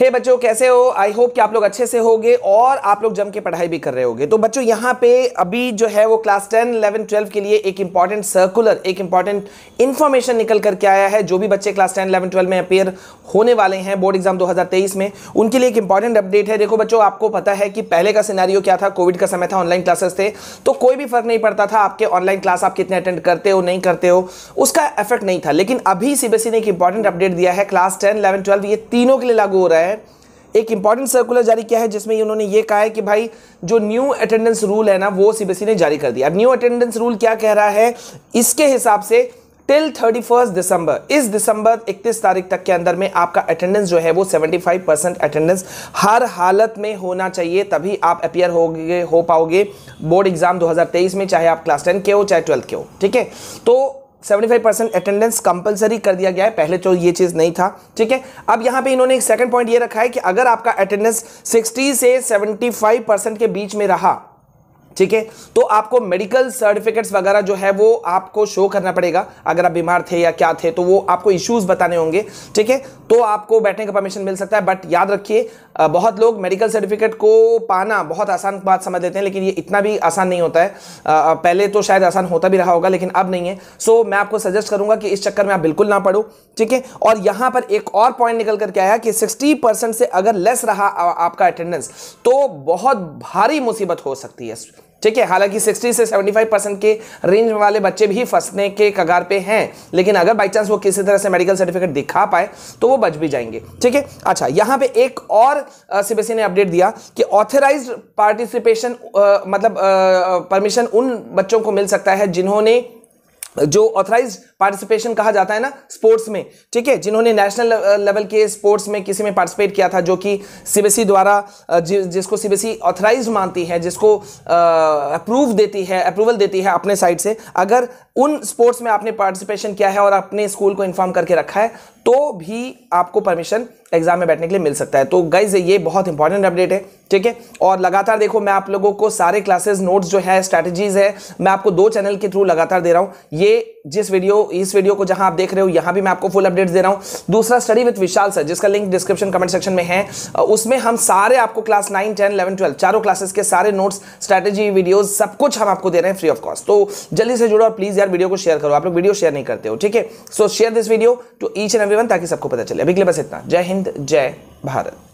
हे hey बच्चों कैसे हो आई होप कि आप लोग अच्छे से होगे और आप लोग जम के पढ़ाई भी कर रहे होगे तो बच्चों यहाँ पे अभी जो है वो क्लास 10, 11, 12 के लिए एक इंपॉर्टेंट सर्कुलर एक इंपॉर्टेंट इन्फॉर्मेशन निकल करके आया है जो भी बच्चे क्लास 10, 11, 12 में अपेयर होने वाले हैं बोर्ड एग्जाम दो में उनके लिए एक इंपॉर्टेंट अपडेट है देखो बच्चों आपको पता है कि पहले का सिनारियो क्या था कोविड का समय था ऑनलाइन क्लासेस थे तो कोई भी फर्क नहीं पड़ता था आपके ऑनलाइन क्लास आप कितने अटेंड करते हो नहीं करते हो उसका इफेक्ट नहीं था लेकिन अभी सीबीएसई ने एक इंपॉर्टेंट अपडेट दिया है क्लास टेन इलेवन ट्वेल्व ये तीनों के लिए लागू हो रहा है है एक इंपॉर्टेंट सर्कुलर जारी किया है जिसमें उन्होंने ये कहा है कि भाई जो न्यू अटेंडेंस रूल है ना वो सीबीएसई ने जारी कर दिया अब न्यू अटेंडेंस रूल क्या कह रहा है इसके हिसाब से टिल थर्टी फर्स्ट दिसंबर इस दिसंबर 31 तारीख तक के अंदर में आपका अटेंडेंस जो है वो 75 परसेंट अटेंडेंस हर हालत में होना चाहिए तभी आप अपियर हो गए हो पाओगे बोर्ड एग्जाम 2023 में चाहे आप क्लास टेन के हो चाहे ट्वेल्थ के हो ठीक है तो 75 परसेंट अटेंडेंस कंपलसरी कर दिया गया है पहले तो ये चीज़ नहीं था ठीक है अब यहां पे इन्होंने एक सेकंड पॉइंट ये रखा है कि अगर आपका अटेंडेंस 60 से 75 परसेंट के बीच में रहा ठीक है तो आपको मेडिकल सर्टिफिकेट्स वगैरह जो है वो आपको शो करना पड़ेगा अगर आप बीमार थे या क्या थे तो वो आपको इश्यूज बताने होंगे ठीक है तो आपको बैठने का परमिशन मिल सकता है बट याद रखिए बहुत लोग मेडिकल सर्टिफिकेट को पाना बहुत आसान बात समझ लेते हैं लेकिन ये इतना भी आसान नहीं होता है पहले तो शायद आसान होता भी रहा होगा लेकिन अब नहीं है सो मैं आपको सजेस्ट करूंगा कि इस चक्कर में आप बिल्कुल ना पढ़ो ठीक है और यहाँ पर एक और पॉइंट निकल करके आया कि सिक्सटी से अगर लेस रहा आपका अटेंडेंस तो बहुत भारी मुसीबत हो सकती है ठीक है हालांकि 60 से 75 परसेंट के रेंज वाले बच्चे भी फंसने के कगार पे हैं लेकिन अगर बाई चांस वो किसी तरह से मेडिकल सर्टिफिकेट दिखा पाए तो वो बच भी जाएंगे ठीक है अच्छा यहाँ पे एक और सीबीएसई e ने अपडेट दिया कि ऑथराइज पार्टिसिपेशन मतलब परमिशन उन बच्चों को मिल सकता है जिन्होंने जो ऑथराइज पार्टिसिपेशन कहा जाता है ना स्पोर्ट्स में ठीक है जिन्होंने नेशनल लेवल uh, के स्पोर्ट्स में किसी में पार्टिसिपेट किया था जो कि सीबीएसई e द्वारा uh, जि, जिसको सीबीएसई ऑथराइज e मानती है जिसको अप्रूव uh, देती है अप्रूवल देती है अपने साइड से अगर उन स्पोर्ट्स में आपने पार्टिसिपेशन किया है और अपने स्कूल को इन्फॉर्म करके रखा है तो भी आपको परमिशन एग्जाम में बैठने के लिए मिल सकता है तो गाइज ये बहुत इंपॉर्टेंट अपडेट है ठीक है और लगातार देखो मैं आप लोगों को सारे क्लासेस नोट्स जो है स्ट्रेटेजीज है मैं आपको दो चैनल के थ्रू लगातार दे रहा हूं ये जिस वीडियो इस वीडियो को जहां आप देख रहे हो यहां भी मैं आपको फुल अपडेट्स दे रहा हूं दूसरा स्टडी विद विशाल सर जिसका लिंक डिस्क्रिप्शन कमेंट सेक्शन में है उसमें हम सारे आपको class nine ten eleven twelve चारों क्लासेस के सारे नोट्स स्ट्रैटेजी वीडियो सब कुछ हम आपको दे रहे हैं फ्री ऑफ कॉस्ट तो जल्दी से जुड़ो और प्लीज यार वीडियो को शेयर करो आप लोग वीडियो शेयर नहीं करते हो ठीक है so share this video to each and every ताकि सबको पता चले अभी के लिए बस इतना जय हिंद जय भारत